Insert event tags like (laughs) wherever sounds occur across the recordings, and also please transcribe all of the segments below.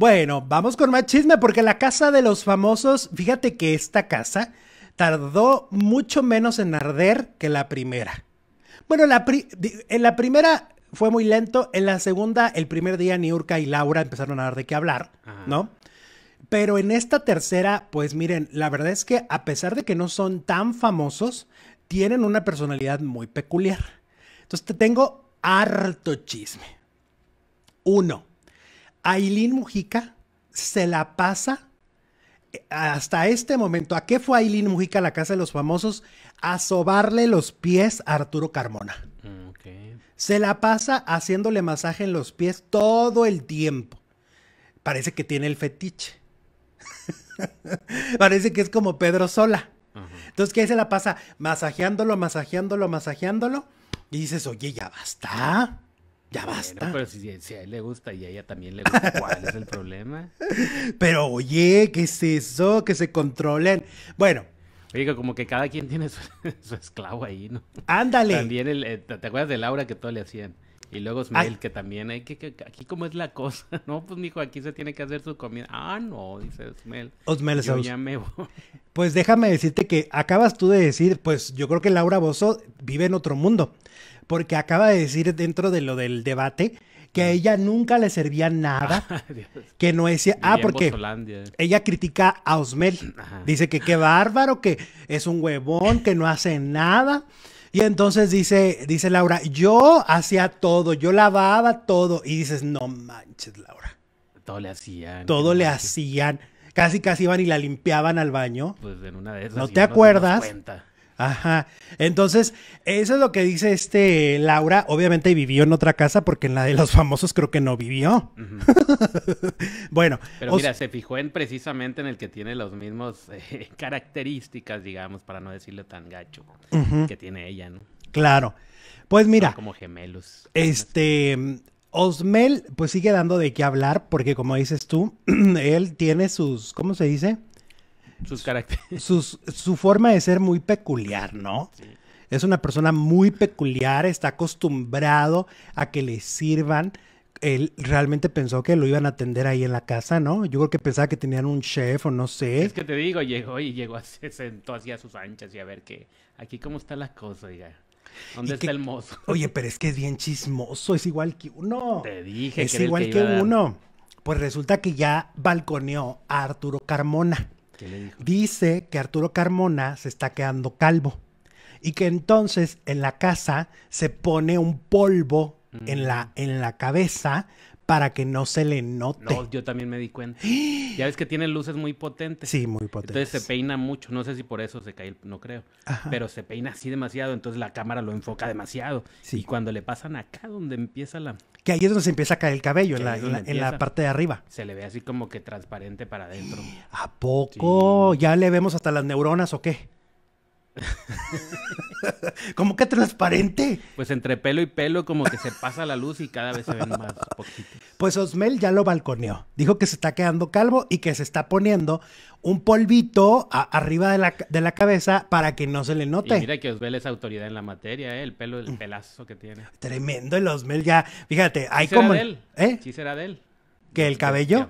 Bueno, vamos con más chisme porque la casa de los famosos, fíjate que esta casa tardó mucho menos en arder que la primera. Bueno, en la primera fue muy lento, en la segunda, el primer día Niurka y Laura empezaron a dar de qué hablar, ¿no? Pero en esta tercera, pues miren, la verdad es que a pesar de que no son tan famosos, tienen una personalidad muy peculiar. Entonces te tengo harto chisme. Uno, Ailín Mujica se la pasa eh, hasta este momento. ¿A qué fue Ailin Mujica a la Casa de los Famosos? A sobarle los pies a Arturo Carmona. Mm, se la pasa haciéndole masaje en los pies todo el tiempo. Parece que tiene el fetiche. (laughs) Parece que es como Pedro Sola. Entonces, ¿qué se la pasa? Masajeándolo, masajeándolo, masajeándolo. Y dices, oye, ya basta. Ya basta. pero si, a él le gusta y a ella también le gusta, ¿cuál es el problema? (laughs) Pero oye, ¿qué es eso? Que se controlen. Bueno. Oiga, como que cada quien tiene su, (laughs) esclavo ahí, ¿no? Ándale. También, eh, ¿te acuerdas de Laura que todo le hacían? Y luego Osmel, que también hay que, aquí como es la cosa, (laughs) ¿no? Pues mijo, aquí se tiene que hacer su comida. Ah, no, dice Osmel. Osmel (laughs) Pues déjame decirte que acabas tú de decir, pues yo creo que Laura Bozo vive en otro mundo, porque acaba de decir dentro de lo del debate que a ah. ella nunca le servía nada, (laughs) que no decía, ah, porque ella critica a Osmel, dice que qué bárbaro, que es un huevón, que no hace nada. Y entonces dice, dice Laura, yo hacía todo, yo lavaba todo. Y dices, no manches, Laura. Todo le hacían. Todo le hacían. Casi, casi iban y la limpiaban al baño. Pues en una de No te acuerdas. Ajá. Entonces, eso es lo que dice este Laura. Obviamente vivió en otra casa porque en la de los famosos creo que no vivió. (laughs) bueno. Pero mira, se fijó en precisamente en el que tiene las mismas eh, (laughs) características, digamos, para no decirle tan gacho, que tiene ella, ¿no? Claro. Pues mira. como gemelos. Este. Osmel, pues sigue dando de qué hablar, porque como dices tú, (clears throat) él tiene sus, ¿cómo se dice? Sus su forma de ser muy peculiar, ¿no? Es una persona muy peculiar, está acostumbrado a que le sirvan. Él realmente pensó que lo iban a atender ahí en la casa, ¿no? Yo creo que pensaba que tenían un chef o no sé. Es que te digo, llegó y llegó, (laughs) se sentó así a sus anchas y a ver qué, aquí cómo está la cosa, ya. ¿Dónde está el mozo? (laughs) Oye, pero es que es bien chismoso, es igual que uno. Te dije es igual que, que uno. Pues resulta que ya balconeó a Arturo Carmona. Dice que Arturo Carmona se está quedando calvo y que entonces en la casa se pone un polvo en la mm. cabeza para que no se le note. No, yo también me di cuenta. ya ves que tiene luces muy potentes. Sí, muy potentes. Entonces se peina mucho. No sé si por eso se cae No creo. Pero se peina así demasiado. Entonces la cámara lo enfoca demasiado. Y cuando le pasan acá donde empieza la... Que ahí es donde se empieza a caer el cabello, en la, en, la, parte de arriba. Se le ve así como que transparente para adentro. ¿A poco? ¿Ya le vemos hasta las neuronas o qué? (laughs) ¿Cómo que transparente? Pues entre pelo y pelo como que se pasa la luz y cada vez se ven más poquitos. Pues Osmel ya lo balconeó. Dijo que se está quedando calvo y que se está poniendo un polvito arriba de la, cabeza para que no se le note. mira que Osmel es autoridad en la materia, ¿eh? el pelo, el pelazo que tiene. Tremendo el Osmel ya. Fíjate, hay será como... De él? ¿Eh? Sí será de él. ¿Que el cabello?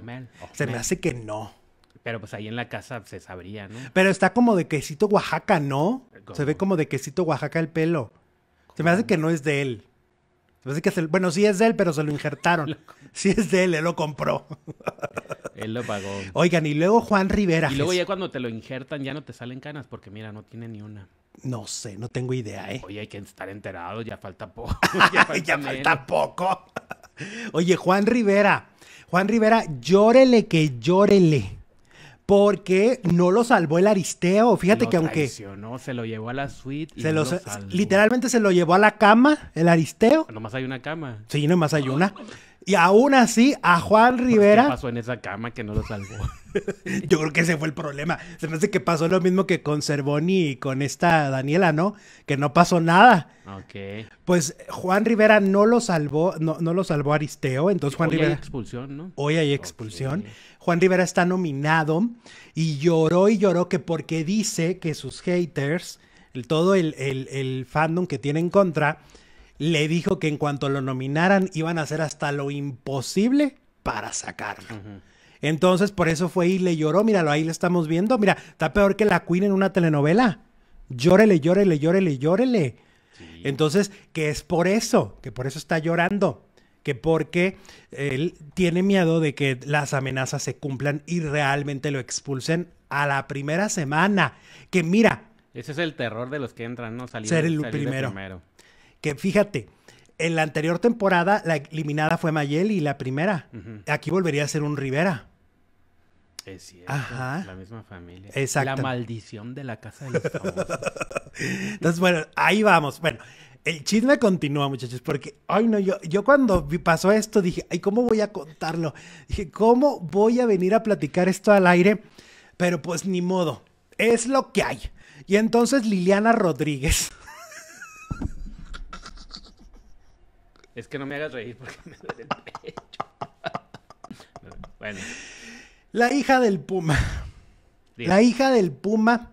Se me hace que no. Pero pues ahí en la casa se sabría, ¿no? Pero está como de quesito Oaxaca, ¿no? Se ve como de quesito Oaxaca el pelo. Se me hace que no es de él. Se que bueno, sí es de él, pero se lo injertaron. (laughs) sí es de él, él lo compró. (laughs) él lo pagó. Oigan, y luego Juan Rivera. Y luego ya cuando te lo injertan ya no te salen canas porque mira, no tiene ni una. No sé, no tengo idea, ¿eh? Oye, hay que estar enterado, ya falta poco. (laughs) ya falta poco. Oye, Juan Rivera. Juan Rivera, llórele que llórele porque no lo salvó el Aristeo. Fíjate que aunque. se lo llevó a la suite. lo, literalmente se lo llevó a la cama, el Aristeo. más hay una cama. Sí, nomás hay ah. una. Y aún así, a Juan Rivera. ¿Qué pasó en esa cama que no lo salvó? (laughs) Yo creo que ese fue el problema. Se me hace que pasó lo mismo que con Cervoni y con esta Daniela, ¿no? Que no pasó nada. Ok. Pues Juan Rivera no lo salvó, no, no lo salvó Aristeo. Entonces Juan Rivera. Hoy hay expulsión, ¿no? Hoy hay expulsión. Juan Rivera está nominado y lloró y lloró que porque dice que sus haters, el, todo el, el, el fandom que tiene en contra le dijo que en cuanto lo nominaran iban a hacer hasta lo imposible para sacarlo. Entonces, por eso fue y le lloró. Míralo, ahí le estamos viendo. Mira, está peor que la Queen en una telenovela. Llórele, llórele, llórele, llórele. Entonces, que es por eso, que por eso está llorando. Que porque él tiene miedo de que las amenazas se cumplan y realmente lo expulsen a la primera semana. Que mira. Ese es el terror de los que entran, ¿no? Salir, ser el primero. Que fíjate, en la anterior temporada la eliminada fue Mayel y la primera. Aquí volvería a ser un Rivera. Es cierto, la misma familia. Exacto. La maldición de la casa de los famosos. (laughs) Entonces, bueno, ahí vamos. Bueno, el chisme continúa, muchachos, porque, ay no, yo, yo cuando pasó esto dije, ay, ¿cómo voy a contarlo? Dije, ¿cómo voy a venir a platicar esto al aire? Pero pues ni modo, es lo que hay. Y entonces Liliana Rodríguez Es que no me hagas reír porque me duele el pecho. (laughs) bueno. La hija del Puma. La hija del Puma,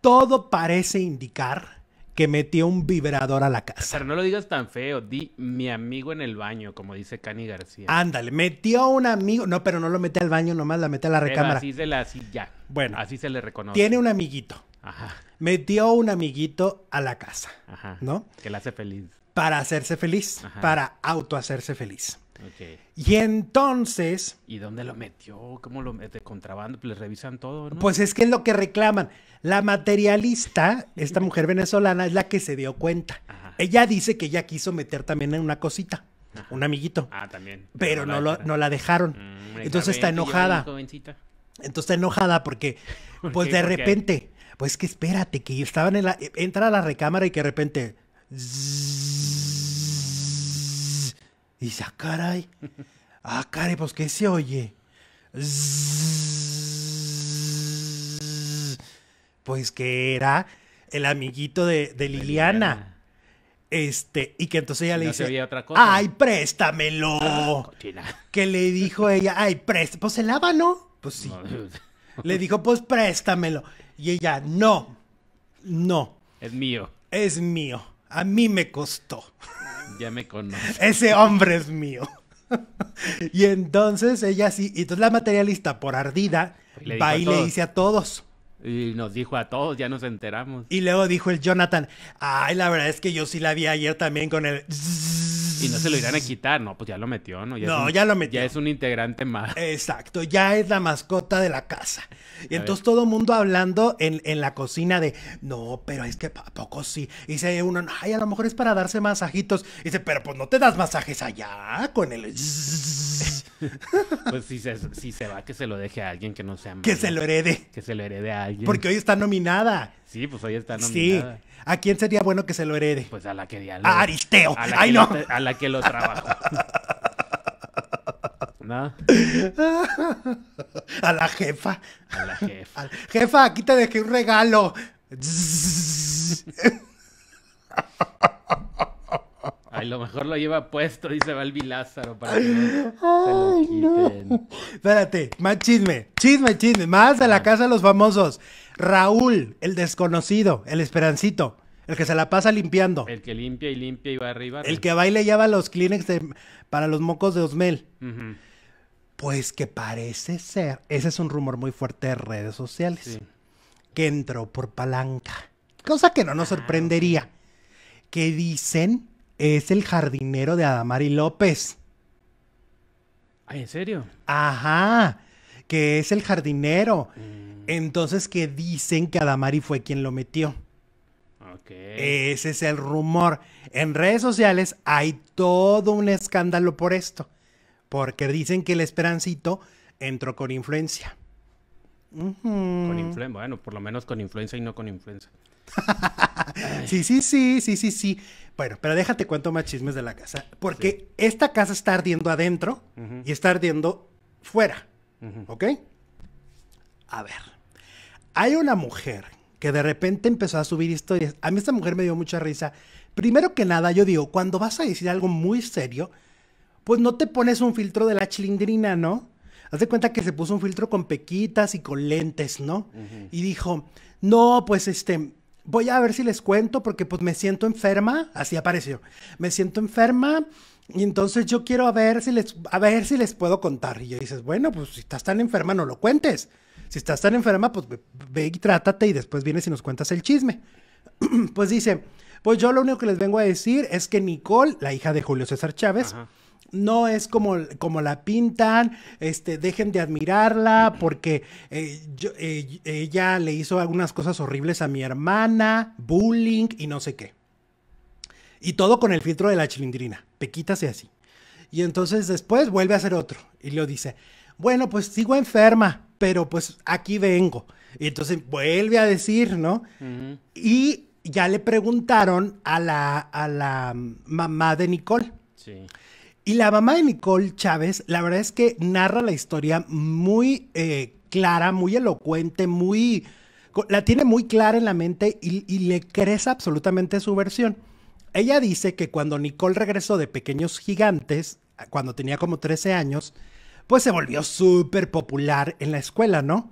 todo parece indicar que metió un vibrador a la casa. Pero no lo digas tan feo, di mi amigo en el baño, como dice Cani García. Ándale, metió un amigo, no, pero no lo mete al baño nomás, la mete a la recámara. así se la, así ya. Bueno. Así se le reconoce. Tiene un amiguito. Ajá. Metió un amiguito a la casa. ¿No? Que la hace feliz para hacerse feliz, para para hacerse feliz. Y entonces... ¿Y dónde lo metió? ¿Cómo lo mete? ¿Contrabando? Pues ¿Le revisan todo? ¿no? Pues es que es lo que reclaman. La materialista, esta mujer venezolana, es la que se dio cuenta. Ella dice que ella quiso meter también en una cosita. Un amiguito. Ah, también. Pero, no, lo, no la dejaron. Mm, entonces está enojada. Entonces está enojada porque, (laughs) pues de repente, pues que espérate, que estaban en la... Entra a la recámara y que de repente y dice, ah, caray. Ah, caray, pues que se oye? pues que era el amiguito de, Liliana. Este, y que entonces ella le dice, ay, préstamelo. Ah, que le dijo ella, ay, préstamelo, pues se lava, ¿no? Pues sí. Le dijo, pues préstamelo. Y ella, no, no. Es mío. Es mío. A mí me costó. Ya me conoce. Ese hombre es mío. y entonces ella sí, y entonces la materialista por ardida va y le dice a todos. Y nos dijo a todos, ya nos enteramos. Y luego dijo el Jonathan, ay, la verdad es que yo sí la vi ayer también con el... Y no se lo irán a quitar, no, pues ya lo metió, ¿no? Ya no, ya lo metió. Ya es un integrante más. Exacto, ya es la mascota de la casa. Y entonces todo mundo hablando en, en, la cocina de, no, pero es que ¿a poco sí? Y dice uno, ay, a lo mejor es para darse masajitos. Y dice, pero pues no te das masajes allá con el... (laughs) (laughs) pues si se, si se va, que se lo deje a alguien que no sea. Que se lo herede. Que se lo herede a alguien. Porque hoy está nominada. Sí, pues hoy está nominada. Sí. ¿A quién sería bueno que se lo herede? Pues a la que ya A Aristeo. A la, que lo, a la que lo trabajó. (laughs) ¿No? (laughs) A la jefa. A la jefa. jefa, aquí te dejé un regalo. A lo mejor lo lleva puesto, dice Balbi Lázaro, para que no Ay, No. Espérate, más chisme, chisme, chisme, más de la casa de los famosos. Raúl, el desconocido, el esperancito, el que se la pasa limpiando. El que limpia y limpia y va arriba. El que baile y lleva los Kleenex para los mocos de Osmel. Pues que parece ser, ese es un rumor muy fuerte de redes sociales, que entró por palanca. Cosa que no nos ah, sorprendería. Que dicen es el jardinero de Adamari López. Ah, ¿En serio? Ajá, que es el jardinero. Mm. Entonces que dicen que Adamari fue quien lo metió. Ok. Ese es el rumor. En redes sociales hay todo un escándalo por esto. Porque dicen que el Esperancito entró con influencia. Con influencia, bueno, por lo menos con influencia y no con influencia. (laughs) sí, sí, sí, sí, sí, sí. Bueno, pero déjate cuento más chismes de la casa. Porque esta casa está ardiendo adentro y está ardiendo fuera. ¿Ok? A ver. Hay una mujer que de repente empezó a subir historias. A mí esta mujer me dio mucha risa. Primero que nada, yo digo, cuando vas a decir algo muy serio, pues no te pones un filtro de la chilindrina, ¿no? Haz de cuenta que se puso un filtro con pequitas y con lentes, ¿no? Y dijo, no, pues este, voy a ver si les cuento porque pues me siento enferma, así apareció, me siento enferma y entonces yo quiero a ver si les, a ver si les puedo contar. Y yo dices, bueno, pues si estás tan enferma no lo cuentes, si estás tan enferma pues ve, y trátate y después vienes y nos cuentas el chisme. (clears throat) pues dice, pues yo lo único que les vengo a decir es que Nicole, la hija de Julio César Chávez, no es como, como la pintan, este, dejen de admirarla porque eh, eh, ella le hizo algunas cosas horribles a mi hermana, bullying y no sé qué. Y todo con el filtro de la chilindrina, pequítase así. Y entonces después vuelve a hacer otro y le dice, bueno, pues sigo enferma, pero pues aquí vengo. Y entonces vuelve a decir, ¿no? Y ya le preguntaron a la, a la mamá de Nicole. Sí. Y la mamá de Nicole Chávez, la verdad es que narra la historia muy eh, clara, muy elocuente, muy... La tiene muy clara en la mente y, le crece absolutamente su versión. Ella dice que cuando Nicole regresó de Pequeños Gigantes, cuando tenía como 13 años, pues se volvió súper popular en la escuela, ¿no?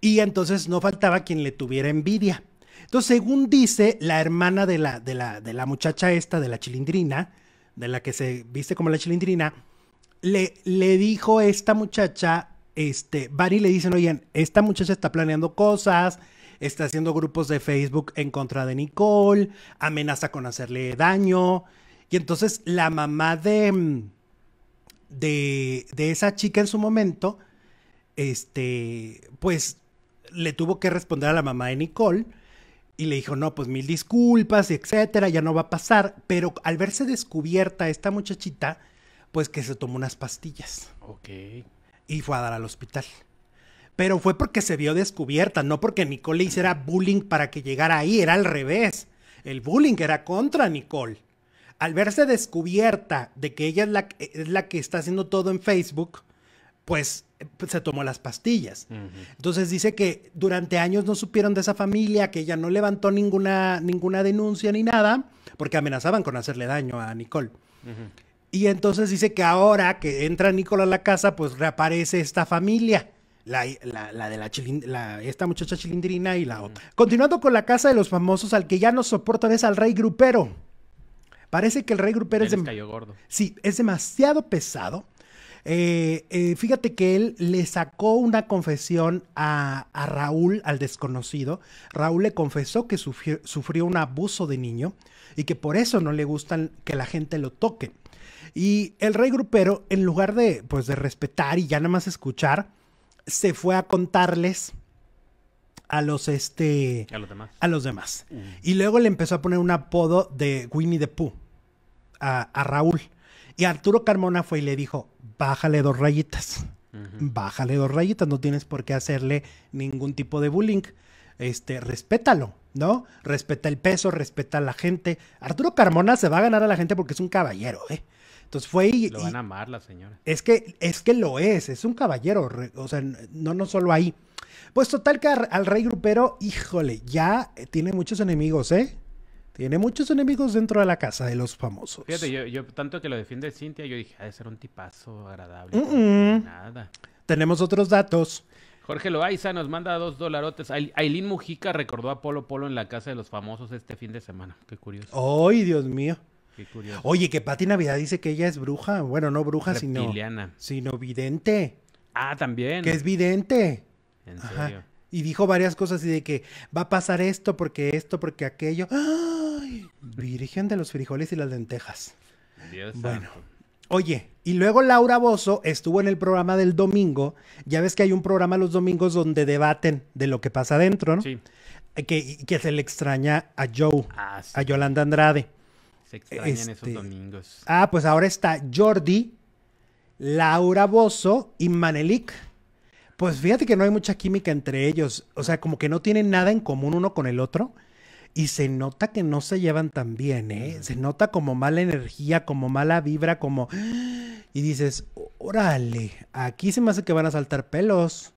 Y entonces no faltaba quien le tuviera envidia. Entonces, según dice la hermana de la, de la, de la muchacha esta, de la chilindrina, de la que se viste como la chilindrina, le, le dijo esta muchacha, este, Barry le dicen, oye, esta muchacha está planeando cosas, está haciendo grupos de Facebook en contra de Nicole, amenaza con hacerle daño. Y entonces la mamá de, de, de esa chica en su momento, este, pues le tuvo que responder a la mamá de Nicole y le dijo, no, pues mil disculpas, etcétera, ya no va a pasar. Pero al verse descubierta esta muchachita, pues que se tomó unas pastillas. Ok. Y fue a dar al hospital. Pero fue porque se vio descubierta, no porque Nicole hiciera bullying para que llegara ahí, era al revés. El bullying era contra Nicole. Al verse descubierta de que ella es la, es la que está haciendo todo en Facebook, pues eh, se tomó las pastillas. Entonces dice que durante años no supieron de esa familia, que ella no levantó ninguna, ninguna denuncia ni nada, porque amenazaban con hacerle daño a Nicole. Y entonces dice que ahora que entra Nicole a la casa, pues reaparece esta familia. La, de la, esta muchacha chilindrina y la otra. Continuando con la casa de los famosos, al que ya no soportan es al rey grupero. Parece que el rey grupero es, de... gordo. Sí, es demasiado pesado eh, eh, fíjate que él le sacó una confesión a, Raúl, al desconocido. Raúl le confesó que sufrió, un abuso de niño y que por eso no le gustan que la gente lo toque. Y el rey grupero, en lugar de, pues, de respetar y ya nada más escuchar, se fue a contarles a los este a los demás, mm. y luego le empezó a poner un apodo de Winnie the Pooh a Raúl y Arturo Carmona fue y le dijo bájale dos rayitas. Bájale dos rayitas, no tienes por qué hacerle ningún tipo de bullying. Este, respétalo, ¿no? Respeta el peso, respeta a la gente. Arturo Carmona se va a ganar a la gente porque es un caballero, ¿eh? Entonces fue y... Lo van a amar la señora. Es que, es que lo es, es un caballero, o sea, no, no solo ahí. Pues total que al rey grupero, híjole, ya tiene muchos enemigos, ¿eh? Tiene muchos enemigos dentro de la casa de los famosos. Fíjate, yo, tanto que lo defiende Cintia, yo dije, ha de ser un tipazo agradable. Nada. Tenemos otros datos. Jorge Loaiza nos manda dos dolarotes. Aileen Mujica recordó a Polo Polo en la casa de los famosos este fin de semana. Qué curioso. ¡Ay, Dios mío! Qué curioso. Oye, que Pati Navidad dice que ella es bruja. Bueno, no bruja, Reptiliana. sino. Sino vidente. Ah, también. Que es vidente. En serio. Y dijo varias cosas y de que va a pasar esto, porque esto, porque aquello. ¡Ah! virgen de los frijoles y las lentejas. Dios bueno. Oye, y luego Laura Bozo estuvo en el programa del domingo. Ya ves que hay un programa los domingos donde debaten de lo que pasa adentro, ¿no? Sí. Eh, que, que se le extraña a Joe, ah, a Yolanda Andrade. Se extrañan esos este, domingos. Ah, pues ahora está Jordi, Laura Bozo y Manelik. Pues fíjate que no hay mucha química entre ellos. O sea, como que no tienen nada en común uno con el otro. Y se nota que no se llevan tan bien, ¿eh? Se nota como mala energía, como mala vibra, como... Y dices, órale, aquí se me hace que van a saltar pelos.